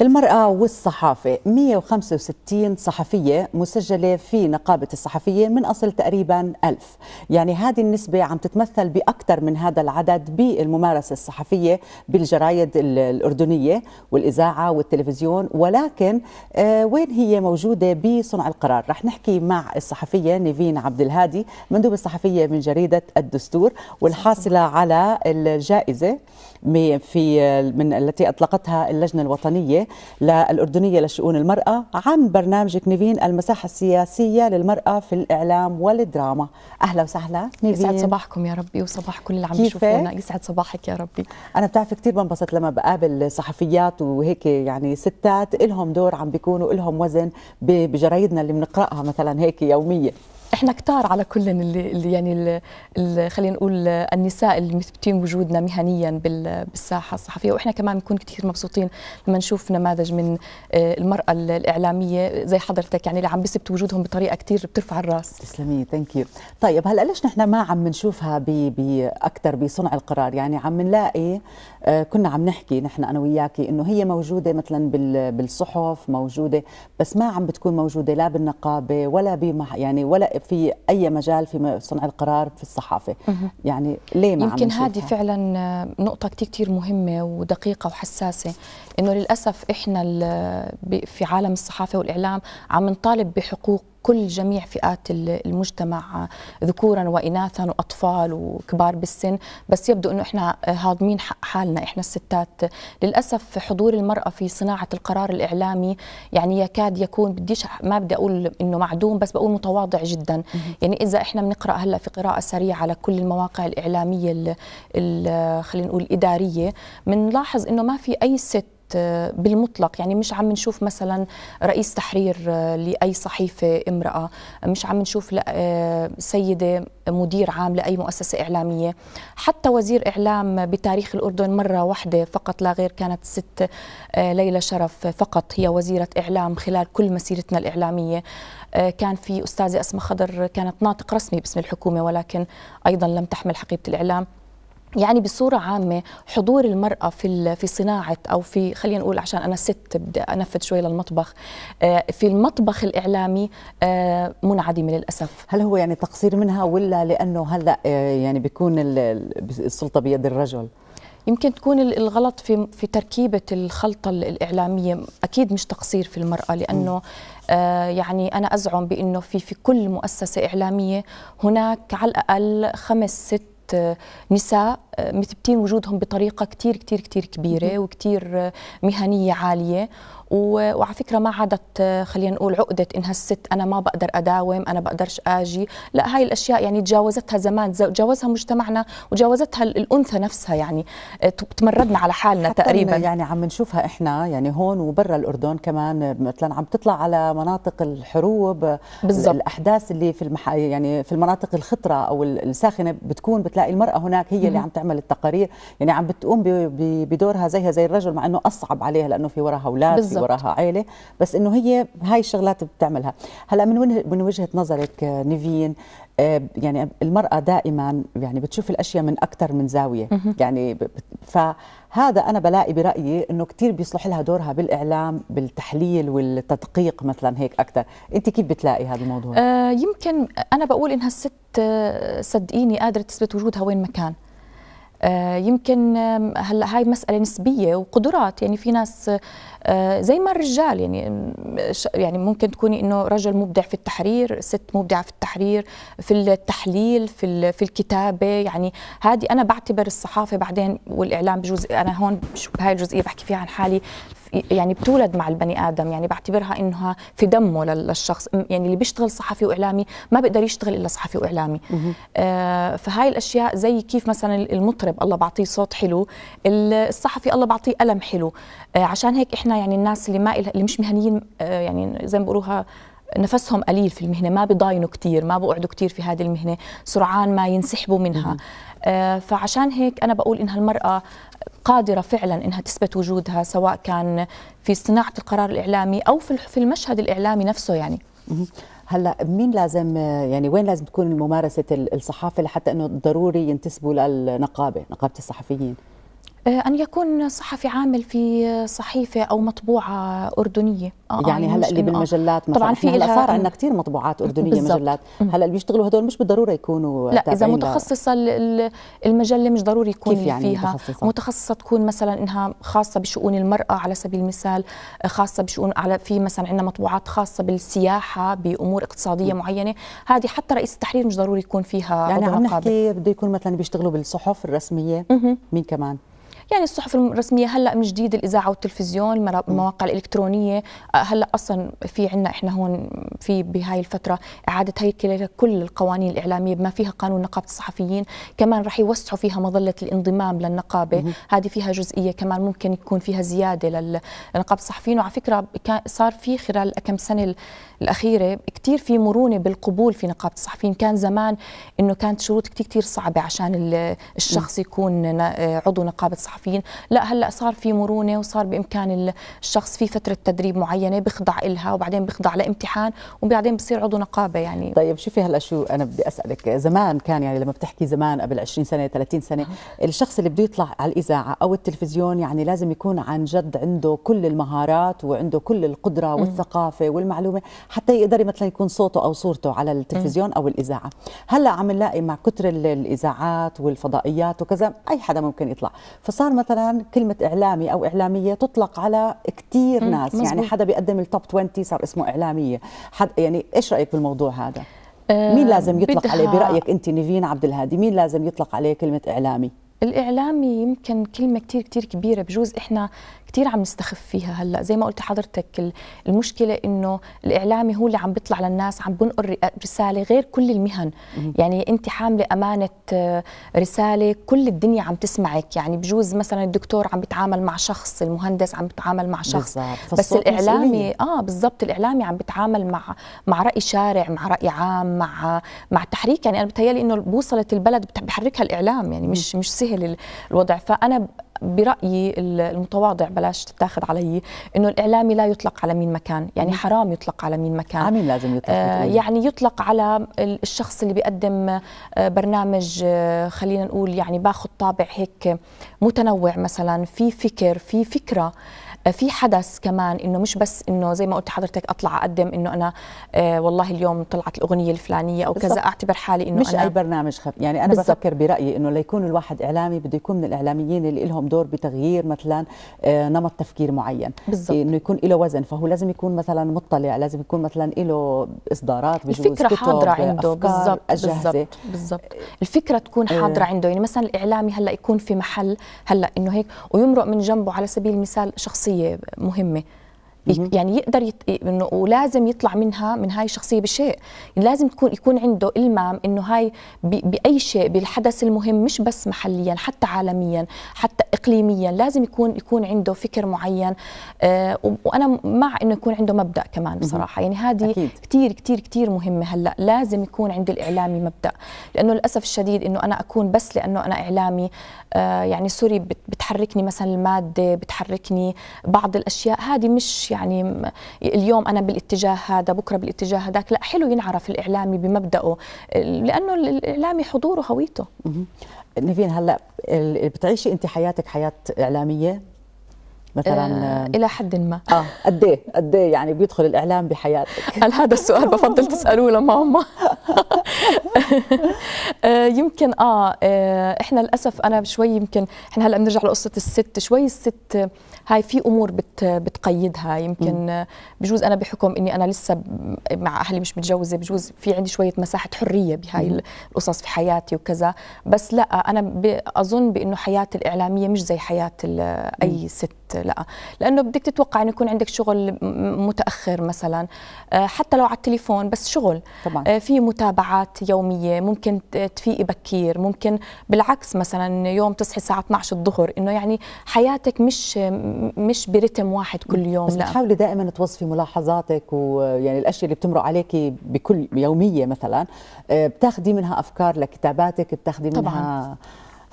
المرأة والصحافة 165 صحفية مسجلة في نقابة الصحفية من أصل تقريبا ألف يعني هذه النسبة عم تتمثل بأكثر من هذا العدد بالممارسة الصحفية بالجرايد الأردنية والإذاعة والتلفزيون ولكن آه، وين هي موجودة بصنع القرار رح نحكي مع الصحفية نيفين عبد الهادي مندوب الصحفية من جريدة الدستور والحاصلة على الجائزة في من التي اطلقتها اللجنه الوطنيه الاردنيه لشؤون المراه عن برنامجك نيفين المساحه السياسيه للمراه في الاعلام والدراما اهلا وسهلا نيفين يسعد صباحكم يا ربي وصباح كل اللي عم يشوفونا يسعد صباحك يا ربي انا بتعرفي كثير بنبسط لما بقابل صحفيات وهيك يعني ستات لهم دور عم بيكونوا لهم وزن بجرايدنا اللي بنقراها مثلا هيك يوميه احنا كتار على كل اللي, اللي يعني اللي, خلينا نقول النساء اللي مثبتين وجودنا مهنيا بالساحه الصحفيه واحنا كمان بنكون كثير مبسوطين لما نشوف نماذج من آه، المراه الاعلاميه زي حضرتك يعني اللي عم بيثبتوا وجودهم بطريقه كثير بترفع الراس تسلمي ثانك يو طيب هلا ليش نحن ما عم نشوفها باكثر بصنع القرار يعني عم نلاقي آه، كنا عم نحكي نحن انا وياكي انه هي موجوده مثلا بالصحف موجوده بس ما عم بتكون موجوده لا بالنقابه ولا يعني ولا في اي مجال في صنع القرار في الصحافه يعني ليه ما يمكن هذه فعلا نقطه كثير كثير مهمه ودقيقه وحساسه انه للاسف احنا في عالم الصحافه والاعلام عم نطالب بحقوق كل جميع فئات المجتمع آه، ذكورا واناثا واطفال وكبار بالسن بس يبدو انه احنا آه، هاضمين حالنا احنا الستات للاسف حضور المراه في صناعه القرار الاعلامي يعني يكاد يكون بديش ما بدي اقول انه معدوم بس بقول متواضع جدا يعني اذا احنا بنقرا هلا في قراءه سريعه على كل المواقع الاعلاميه خلينا نقول الاداريه بنلاحظ انه ما في اي ست آه، بالمطلق يعني مش عم نشوف مثلا رئيس تحرير آه، لأي صحيفة امرأة مش عم نشوف آه، سيدة مدير عام لأي مؤسسة إعلامية حتى وزير إعلام بتاريخ الأردن مرة واحدة فقط لا غير كانت ست ليلى شرف فقط هي وزيرة إعلام خلال كل مسيرتنا الإعلامية كان في أستاذة أسماء خضر كانت ناطق رسمي باسم الحكومة ولكن أيضا لم تحمل حقيبة الإعلام يعني بصورة عامة حضور المرأة في في صناعة أو في خلينا نقول عشان أنا ست بدي أنفذ شوي للمطبخ آه، في المطبخ الإعلامي آه، منعدمة للأسف هل هو يعني تقصير منها ولا لأنه هلأ آه، يعني بيكون السلطة بيد الرجل؟ يمكن تكون الغلط في في تركيبه الخلطه الاعلاميه اكيد مش تقصير في المراه لانه يعني انا ازعم بانه في في كل مؤسسه اعلاميه هناك على الاقل خمس ست Euh, mais مثبتين وجودهم بطريقه كثير كثير كثير كبيره وكثير مهنيه عاليه وعلى فكره ما عادت خلينا نقول عقده انها الست انا ما بقدر اداوم انا بقدرش اجي لا هاي الاشياء يعني تجاوزتها زمان تجاوزها مجتمعنا وتجاوزتها الانثى نفسها يعني آه، تمردنا على حالنا حتى تقريبا يعني عم نشوفها احنا يعني هون وبرا الاردن كمان مثلا عم تطلع على مناطق الحروب بالزبط. الاحداث اللي في المح... يعني في المناطق الخطره او الساخنه بتكون بتلاقي المراه هناك هي اللي عم تعمل تعمل التقارير يعني عم بتقوم بدورها زيها زي الرجل مع انه اصعب عليها لانه في وراها اولاد في وراها عائله بس انه هي هاي الشغلات بتعملها هلا من من وجهه نظرك آه، نيفين آه، يعني المرأة دائما يعني بتشوف الأشياء من أكثر من زاوية يعني فهذا أنا بلاقي برأيي أنه كثير بيصلح لها دورها بالإعلام بالتحليل والتدقيق مثلا هيك أكثر أنت كيف بتلاقي هذا الموضوع؟ آه يمكن أنا بقول إنها الست آه، صدقيني قادرة تثبت وجودها وين ما كان آه، يمكن هلا هاي مساله نسبيه وقدرات يعني في ناس آه، زي ما الرجال يعني يعني ممكن تكوني انه رجل مبدع في التحرير ست مبدعه في التحرير في التحليل في في الكتابه يعني هذه انا بعتبر الصحافه بعدين والاعلام بجوز انا هون بهاي الجزئيه بحكي فيها عن حالي يعني بتولد مع البني ادم يعني بعتبرها انها في دمه للشخص يعني اللي بيشتغل صحفي واعلامي ما بيقدر يشتغل الا صحفي واعلامي آه فهاي الاشياء زي كيف مثلا المطرب الله بعطيه صوت حلو الصحفي الله بعطيه قلم حلو آه عشان هيك احنا يعني الناس اللي ما اللي مش مهنيين آه يعني زي ما بيقولوها نفسهم قليل في المهنه ما بيضاينوا كثير ما بيقعدوا كثير في هذه المهنه سرعان ما ينسحبوا منها آه فعشان هيك انا بقول انها المراه قادرة فعلا أنها تثبت وجودها سواء كان في صناعة القرار الإعلامي أو في المشهد الإعلامي نفسه يعني هلا مين لازم يعني وين لازم تكون ممارسه الصحافه لحتى انه ضروري ينتسبوا للنقابه نقابه الصحفيين آه، أن يكون صحفي عامل في صحيفة أو مطبوعة أردنية آه, آه، يعني, يعني هلا اللي آه، بالمجلات مثلا طبعا يعني في هلا صار عندنا كثير مطبوعات أردنية بالزبط. مجلات هلا اللي بيشتغلوا هدول مش بالضرورة يكونوا لا إذا متخصصة المجلة مش ضروري يكون كيف يعني فيها متخصصة؟ متخصصة تكون مثلا إنها خاصة بشؤون المرأة على سبيل المثال خاصة بشؤون على في مثلا عندنا مطبوعات خاصة بالسياحة بأمور اقتصادية م. معينة هذه حتى رئيس التحرير مش ضروري يكون فيها يعني عم نحكي بده يكون مثلا بيشتغلوا بالصحف الرسمية مين كمان يعني الصحف الرسميه هلا من جديد الاذاعه والتلفزيون المواقع الالكترونيه هلا اصلا في عندنا احنا هون في بهاي الفتره اعاده هيكله كل القوانين الاعلاميه بما فيها قانون نقابه الصحفيين كمان رح يوسعوا فيها مظله الانضمام للنقابه هذه فيها جزئيه كمان ممكن يكون فيها زياده للنقابه الصحفيين وعلى فكره صار في خلال كم سنه الاخيره كثير في مرونه بالقبول في نقابه الصحفيين كان زمان انه كانت شروط كثير كثير صعبه عشان الشخص يكون عضو نقابه صحفيين الصحفيين لا هلا صار في مرونه وصار بامكان الشخص في فتره تدريب معينه بخضع لها وبعدين بخضع لامتحان وبعدين بصير عضو نقابه يعني طيب شوفي هلا شو انا بدي اسالك زمان كان يعني لما بتحكي زمان قبل 20 سنه 30 سنه الشخص اللي بده يطلع على الاذاعه او التلفزيون يعني لازم يكون عن جد عنده كل المهارات وعنده كل القدره والثقافه والمعلومه حتى يقدر مثلا يكون صوته او صورته على التلفزيون او الاذاعه هلا عم نلاقي مع كثر الاذاعات والفضائيات وكذا اي حدا ممكن يطلع فصار صار مثلا كلمه اعلامي او اعلاميه تطلق على كثير ناس مزبوط. يعني حدا بيقدم التوب 20 صار اسمه اعلاميه حد يعني ايش رايك بالموضوع هذا آه، مين لازم يطلق بدها... عليه برايك انت نيفين عبد الهادي مين لازم يطلق عليه كلمه اعلامي الاعلامي يمكن كلمه كتير كثير كبيره بجوز احنا كثير عم نستخف فيها هلا زي ما قلت حضرتك المشكله انه الاعلامي هو اللي عم بيطلع للناس عم بنقل رساله غير كل المهن يعني انت حامله امانه آه، رساله كل الدنيا عم تسمعك يعني بجوز مثلا الدكتور عم بيتعامل مع شخص المهندس عم بيتعامل مع شخص بس الاعلامي اه بالضبط الاعلامي عم بيتعامل مع مع راي شارع مع راي عام مع مع تحريك يعني انا بتهيالي انه بوصله البلد بحركها الاعلام يعني مش مش سهل الوضع فانا برايي المتواضع بلاش تتاخذ علي انه الاعلامي لا يطلق على مين مكان يعني حرام يطلق على مين مكان على لازم يطلق آه، يعني يطلق على الشخص اللي بيقدم آه، برنامج آه، خلينا نقول يعني باخذ طابع هيك متنوع مثلا في فكر في فكره في حدث كمان انه مش بس انه زي ما قلت حضرتك اطلع اقدم انه انا آه، والله اليوم طلعت الاغنيه الفلانيه او كذا اعتبر حالي انه مش أنا اي برنامج خف يعني انا بالزبط. بفكر برايي انه ليكون الواحد اعلامي بده يكون من الاعلاميين اللي لهم دور بتغيير مثلا آه، نمط تفكير معين بالزبط. انه يكون له وزن فهو لازم يكون مثلا مطلع لازم يكون مثلا له اصدارات بجوز الفكره كتب حاضره عنده بالضبط بالضبط بالضبط الفكره تكون آه. حاضره عنده يعني مثلا الاعلامي هلا يكون في محل هلا انه هيك ويمرق من جنبه على سبيل المثال شخصيه شخصيه مهمه يعني يقدر يت... إيه، انه ولازم يطلع منها من هاي الشخصيه بشيء لازم تكون يكون عنده المام انه هاي ب... باي شيء بالحدث المهم مش بس محليا حتى عالميا حتى اقليميا لازم يكون يكون عنده فكر معين آه وانا مع انه يكون عنده مبدا كمان بصراحه يعني هذه كثير كثير كثير مهمه هلا لازم يكون عند الاعلامي مبدا لانه للاسف الشديد انه انا اكون بس لانه انا اعلامي آه يعني سوري بتحركني مثلا الماده بتحركني بعض الاشياء هذه مش يعني اليوم انا بالاتجاه هذا بكره بالاتجاه هذاك لا حلو ينعرف الاعلامي بمبداه لانه الاعلامي حضوره هويته نيفين هلا بتعيشي انت حياتك حياه اعلاميه مثلا آه الى حد ما اه قد ايه قد ايه يعني بيدخل الاعلام بحياتك هل هذا السؤال بفضل تسالوه لماما آه يمكن آه, اه احنا للاسف انا شوي يمكن احنا هلا بنرجع لقصه الست شوي الست هاي في امور بت بتقيدها يمكن بجوز انا بحكم اني انا لسه مع اهلي مش متجوزه بجوز في عندي شويه مساحه حريه بهاي القصص في حياتي وكذا بس لا انا اظن بانه حياتي الاعلاميه مش زي حياه اي ست لا لانه بدك تتوقع انه يكون عندك شغل متاخر مثلا آه، حتى لو على التليفون بس شغل طبعا. آه، في متابعات يوميه ممكن تفيقي بكير ممكن بالعكس مثلا يوم تصحي الساعه 12 الظهر انه يعني حياتك مش مش برتم واحد كل يوم بس لا دائما توظفي ملاحظاتك ويعني الاشياء اللي بتمرق عليكي بكل يوميه مثلا آه، بتاخدي منها افكار لكتاباتك بتاخدي منها طبعا.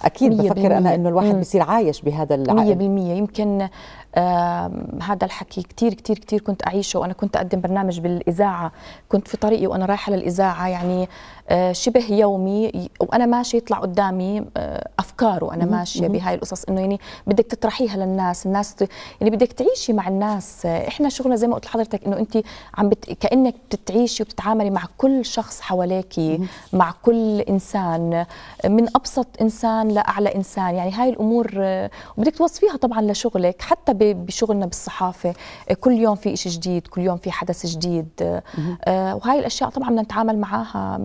اكيد بفكر انا انه الواحد بصير عايش بهذا العالم 100% يمكن آه هذا الحكي كثير كثير كثير كنت اعيشه وانا كنت اقدم برنامج بالاذاعه كنت في طريقي وانا رايحه للاذاعه يعني آه شبه يومي وانا ماشيه يطلع قدامي آه افكار وانا ماشيه بهاي القصص انه يعني بدك تطرحيها للناس الناس يعني بدك تعيشي مع الناس احنا شغلنا زي ما قلت لحضرتك انه انت عم بت... كانك بتعيشي وبتتعاملي مع كل شخص حواليك مع كل انسان من ابسط انسان انسان لاعلى انسان يعني هاي الامور آه، بدك توصفيها طبعا لشغلك حتى بشغلنا بالصحافه آه، كل يوم في شيء جديد كل يوم في حدث جديد آه، وهاي الاشياء طبعا بدنا نتعامل معها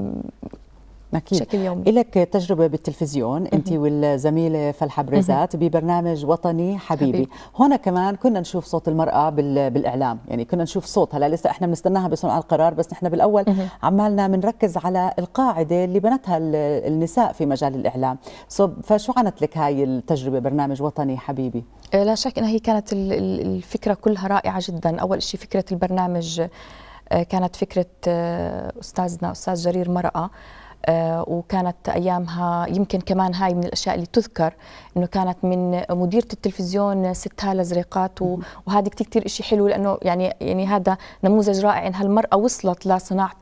أكيد. بشكل يومي لك تجربة بالتلفزيون أنت والزميلة فالحة بريزات ببرنامج وطني حبيبي حبيب. هنا كمان كنا نشوف صوت المرأة بالإعلام يعني كنا نشوف صوتها هلا لسه إحنا بنستناها بصنع القرار بس نحن بالأول عمالنا بنركز على القاعدة اللي بنتها النساء في مجال الإعلام فشو عنت لك هاي التجربة برنامج وطني حبيبي أه، لا شك أنها هي كانت الفكرة كلها رائعة جدا أول شيء فكرة البرنامج أه، كانت فكرة أه، أستاذنا أستاذ جرير مرأة آه، وكانت ايامها يمكن كمان هاي من الاشياء اللي تذكر انه كانت من مديره التلفزيون ست هاله زريقات وهذا كثير كثير شيء حلو لانه يعني يعني هذا نموذج رائع انها المراه وصلت لصناعه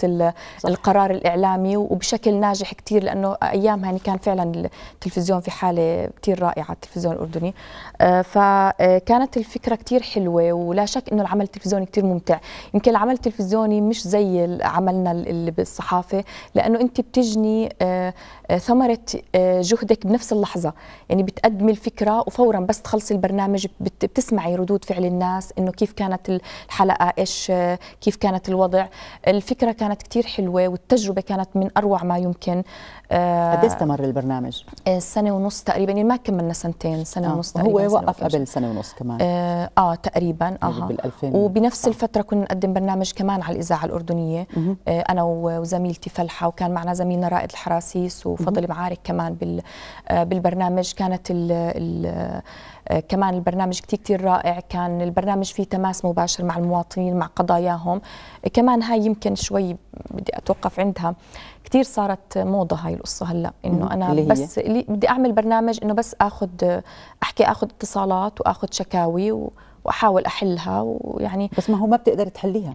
القرار الاعلامي وبشكل ناجح كثير لانه ايامها يعني كان فعلا التلفزيون في حاله كثير رائعه التلفزيون الاردني آه، فكانت آه، الفكره كثير حلوه ولا شك انه العمل التلفزيوني كثير ممتع يمكن العمل التلفزيوني مش زي عملنا اللي بالصحافه لانه انت بتجي تجني آه، آه، ثمرة آه، جهدك بنفس اللحظة يعني بتقدمي الفكرة وفورا بس تخلصي البرنامج بتسمعي ردود فعل الناس إنه كيف كانت الحلقة إيش كيف كانت الوضع الفكرة كانت كتير حلوة والتجربة كانت من أروع ما يمكن قد إيه استمر البرنامج؟ سنة ونص تقريبا يعني ما كملنا سنتين سنة آه. ونص تقريبا هو وقف قبل سنة ونص كمان آه, آه تقريبا يعني آه. وبنفس الفترة كنا نقدم برنامج كمان على الإذاعة الأردنية آه أنا وزميلتي فلحة وكان معنا زميل لنا رائد الحراسيس وفضل معارك كمان بال آه، بالبرنامج كانت ال ال آه، كمان البرنامج كتير كتير رائع كان البرنامج فيه تماس مباشر مع المواطنين مع قضاياهم كمان هاي يمكن شوي بدي أتوقف عندها كتير صارت موضة هاي القصة هلا إنه أنا اللي بس اللي بدي أعمل برنامج إنه بس أخذ أحكي أخذ اتصالات وأخذ شكاوي وأحاول أحلها ويعني بس ما هو ما بتقدر تحليها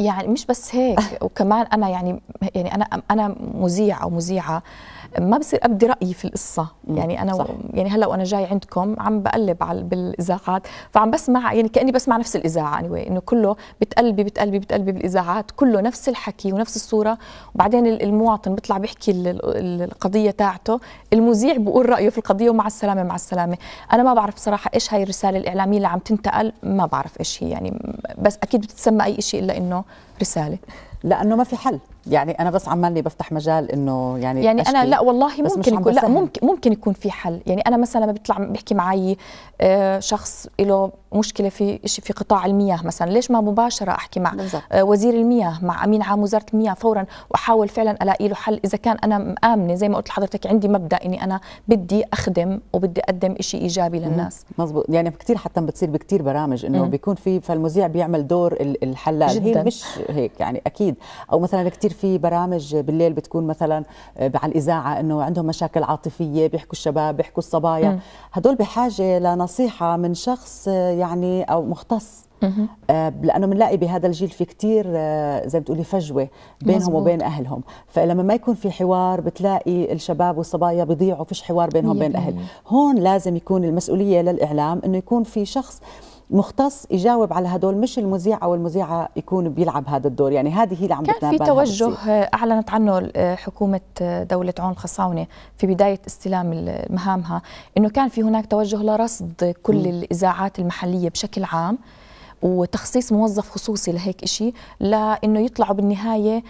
يعني مش بس هيك أه. وكمان انا يعني يعني انا انا مذيعه او مذيعه ما بصير ابدي رايي في القصه يعني انا صح. يعني هلا وانا جاي عندكم عم بقلب على بالاذاعات فعم بسمع يعني كاني بسمع نفس الاذاعه anyway انه كله بتقلبي بتقلبي بتقلبي بالاذاعات كله نفس الحكي ونفس الصوره وبعدين المواطن بيطلع بيحكي القضيه تاعته المذيع بقول رايه في القضيه ومع السلامه مع السلامه انا ما بعرف صراحه ايش هاي الرساله الاعلاميه اللي عم تنتقل ما بعرف ايش هي يعني بس اكيد بتتسمى اي شيء الا انه رساله لانه ما في حل يعني انا بس عمالي بفتح مجال انه يعني يعني انا لا والله ممكن يكون لا ممكن ممكن يكون في حل يعني انا مثلا لما بيطلع بيحكي معي آه، شخص له مشكله في شيء في قطاع المياه مثلا ليش ما مباشره احكي مع بالزبط. آه، وزير المياه مع امين عام وزاره المياه فورا واحاول فعلا الاقي له حل اذا كان انا مآمنه زي ما قلت لحضرتك عندي مبدا اني انا بدي اخدم وبدي اقدم شيء ايجابي للناس مزبوط يعني كثير حتى بتصير بكثير برامج انه بيكون في فالمذيع بيعمل دور الحلال جداً. هي مش هيك يعني اكيد او مثلا كثير كثير في برامج بالليل بتكون مثلا آه، على الاذاعه انه عندهم مشاكل عاطفيه بيحكوا الشباب بيحكوا الصبايا هدول بحاجه لنصيحه من شخص آه، يعني او مختص آه، لانه بنلاقي بهذا الجيل في كثير زي ما بتقولي فجوه بينهم مزبوط. وبين اهلهم فلما ما يكون في حوار بتلاقي الشباب والصبايا بيضيعوا فيش حوار بينهم وبين الاهل هون لازم يكون المسؤوليه للاعلام انه يكون في شخص مختص يجاوب على هدول مش المذيع او المذيعه يكون بيلعب هذا الدور يعني هذه هي اللي عم كان في توجه آه، اعلنت عنه آه، حكومه آه، دوله عون الخصاونه في بدايه استلام مهامها انه كان في هناك توجه لرصد كل م. الاذاعات المحليه بشكل عام وتخصيص موظف خصوصي لهيك شيء لانه يطلعوا بالنهايه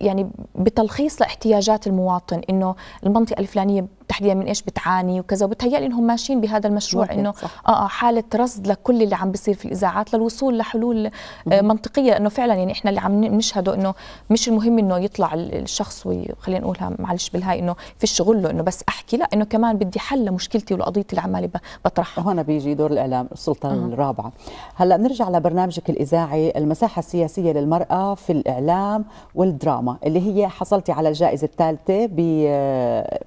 يعني بتلخيص لاحتياجات المواطن انه المنطقه الفلانيه تحديدا يعني من ايش بتعاني وكذا وبتهيألي انهم ماشيين بهذا المشروع انه آه،, اه حاله رصد لكل اللي عم بيصير في الاذاعات للوصول لحلول آه منطقيه لانه فعلا يعني احنا اللي عم نشهده انه مش المهم انه يطلع الشخص وخلينا نقولها معلش بالهاي انه في الشغل له انه بس احكي لا انه كمان بدي حل لمشكلتي ولقضيتي اللي عمالي بطرحها هون بيجي دور الاعلام السلطه أه. الرابعه هلا بنرجع لبرنامجك الاذاعي المساحه السياسيه للمراه في الاعلام والدراما اللي هي حصلتي على الجائزه الثالثه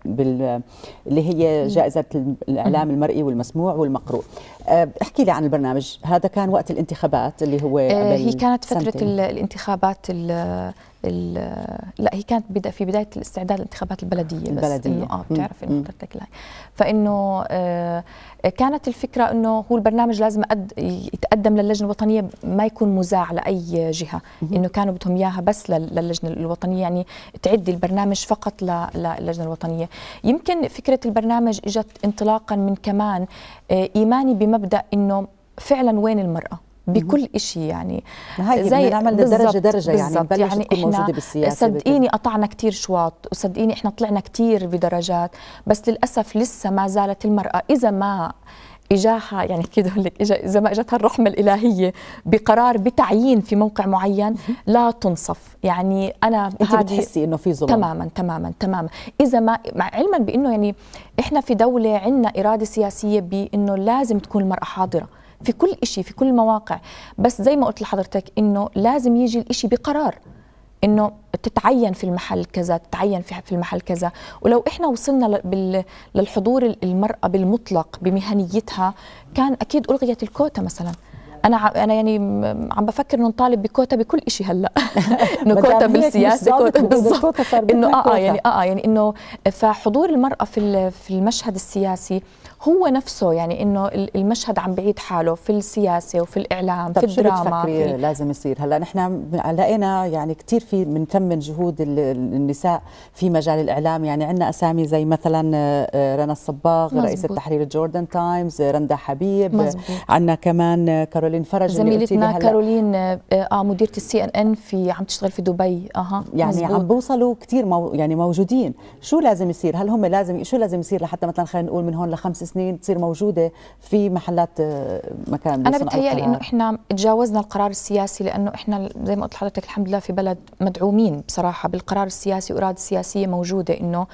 بال اللي هي جائزه الاعلام المرئي والمسموع والمقروء أه، احكي لي عن البرنامج هذا كان وقت الانتخابات اللي هو أه، هي كانت فتره الانتخابات لا هي كانت بدا في بدايه الاستعداد للانتخابات البلديه بس البلديه انه اه بتعرف انه حضرتك فانه آه، كانت الفكره انه هو البرنامج لازم يتقدم للجنه الوطنيه ما يكون مزاع لاي جهه انه كانوا بدهم اياها بس للجنه الوطنيه يعني تعدي البرنامج فقط للجنه الوطنيه يمكن فكره البرنامج اجت انطلاقا من كمان آه، ايماني بمبدا انه فعلا وين المراه بكل شيء يعني زي نعمل درجه درجه يعني بلش يعني تكون احنا موجوده بالسياسه صدقيني قطعنا كثير شواط وصدقيني احنا طلعنا كثير بدرجات بس للاسف لسه ما زالت المراه اذا ما اجاها يعني كيف اقول لك اذا ما اجتها الرحمه الالهيه بقرار بتعيين في موقع معين لا تنصف يعني انا انت بتحسي انه في ظلم تماما تماما تماما اذا ما مع علما بانه يعني احنا في دوله عندنا اراده سياسيه بانه لازم تكون المراه حاضره في كل شيء في كل المواقع بس زي ما قلت لحضرتك إنه لازم يجي الشيء بقرار انه تتعين في المحل كذا تتعين في المحل كذا ولو احنا وصلنا للحضور المراه بالمطلق بمهنيتها كان اكيد الغيت الكوتا مثلا انا انا يعني عم بفكر انه نطالب بكوتا بكل شيء هلا انه كوتا بالسياسه كوتا بالضبط انه اه اه يعني اه يعني انه فحضور المراه في في المشهد السياسي هو نفسه يعني انه المشهد عم بعيد حاله في السياسه وفي الاعلام طب في شو الدراما في لازم يصير هلا نحن لقينا يعني كثير في بنثمن جهود النساء في مجال الاعلام يعني عندنا اسامي زي مثلا آه، رنا الصباغ رئيسه تحرير جوردن تايمز آه، رندا حبيب آه، عندنا كمان كارولين فرج زميلتنا كارولين اه مديره السي ان ان في عم تشتغل في دبي اها يعني مزبوط. عم بوصلوا كثير مو يعني موجودين شو لازم يصير هل هم لازم شو لازم يصير لحتى مثلا خلينا نقول من هون لخمس سنين تصير موجوده في محلات آه، مكان انا بتهيألي انه احنا تجاوزنا القرار السياسي لانه احنا زي ما قلت لحضرتك الحمد لله في بلد مدعومين بصراحه بالقرار السياسي واراده سياسيه موجوده انه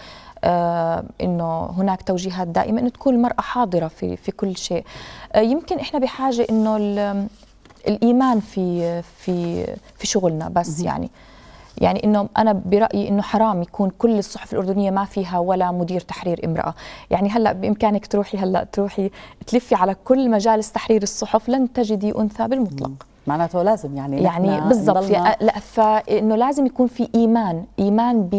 آه انه هناك توجيهات دائمه انه تكون المراه حاضره في في كل شيء آه يمكن احنا بحاجه انه الايمان في في في شغلنا بس يعني يعني انه انا برايي انه حرام يكون كل الصحف الاردنيه ما فيها ولا مدير تحرير امراه يعني هلا بامكانك تروحي هلا تروحي تلفي على كل مجالس تحرير الصحف لن تجدي انثى بالمطلق م. معناته لازم يعني يعني بالضبط لا فانه لازم يكون في ايمان ايمان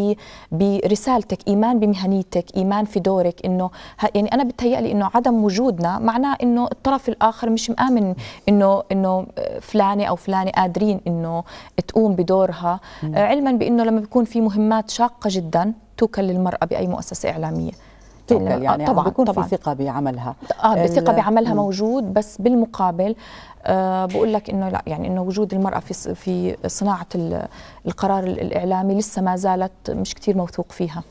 برسالتك ايمان بمهنيتك ايمان في دورك انه يعني انا بتهيألي انه عدم وجودنا معناه انه الطرف الاخر مش مآمن انه انه آه، فلانه او فلانه قادرين انه تقوم بدورها علما بانه لما بيكون في مهمات شاقه جدا توكل للمراه باي مؤسسه اعلاميه تقبل آه، يعني طبعا بكون طبعا في ثقه بعملها اه بثقه بعملها موجود بس بالمقابل آه بقول لك انه لا يعني انه وجود المراه في في صناعه القرار الإعلامي لسه ما زالت مش كثير موثوق فيها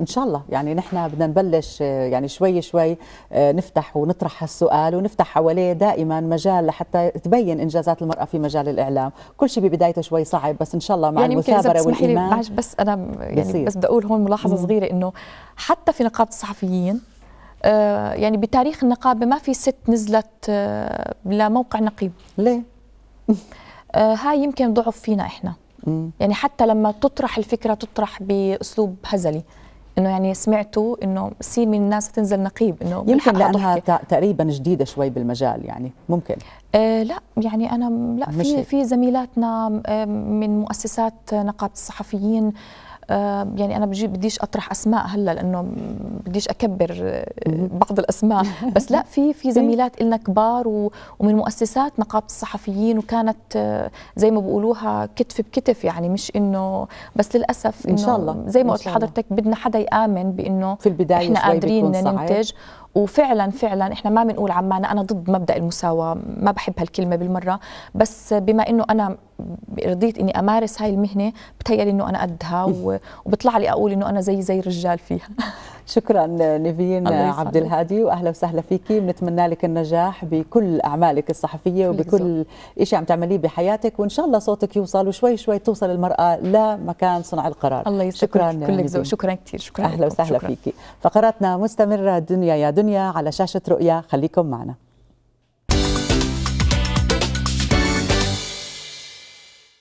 إن شاء الله يعني نحن بدنا نبلش آه، يعني شوي شوي آه، نفتح ونطرح هالسؤال ونفتح حواليه دائما مجال لحتى تبين إنجازات المرأة في مجال الإعلام كل شيء ببدايته شوي صعب بس إن شاء الله مع يعني المثابرة والإيمان بس أنا يعني بصير. بس بدي أقول هون ملاحظة صغيرة إنه حتى في نقابة الصحفيين آه، يعني بتاريخ النقابه ما في ست نزلت لموقع نقيب ليه هاي يمكن ضعف فينا احنا يعني حتى لما تطرح الفكره تطرح باسلوب هزلي انه يعني سمعتوا انه سين من الناس تنزل نقيب انه يمكن لانها تقريبا جديده شوي بالمجال يعني ممكن آه لا يعني انا لا في في زميلاتنا من مؤسسات نقابه الصحفيين آه، يعني انا بجي بديش اطرح اسماء هلا لانه بديش اكبر آه، بعض الاسماء بس لا في في إيه. زميلات لنا كبار ومن مؤسسات نقابه الصحفيين وكانت آه، زي ما بيقولوها كتف بكتف يعني مش انه بس للاسف إن, ان شاء الله زي ما قلت لحضرتك بدنا حدا يامن بانه في البدايه احنا قادرين ننتج وفعلا فعلا احنا ما بنقول عمان انا ضد مبدا المساواه ما بحب هالكلمه بالمره بس بما انه انا رضيت اني امارس هاي المهنه بتهيألي انه انا قدها وبطلع لي اقول انه انا زي زي الرجال فيها شكرا نيفين عبد الهادي واهلا وسهلا فيكي بنتمنى لك النجاح بكل اعمالك الصحفيه وبكل شيء عم تعمليه بحياتك وان شاء الله صوتك يوصل وشوي شوي توصل المراه لمكان صنع القرار الله يسعدك شكرا كلك ذوق شكرا كثير شكرا اهلا وسهلا فيكي فقراتنا مستمره دنيا يا دنيا على شاشه رؤيا خليكم معنا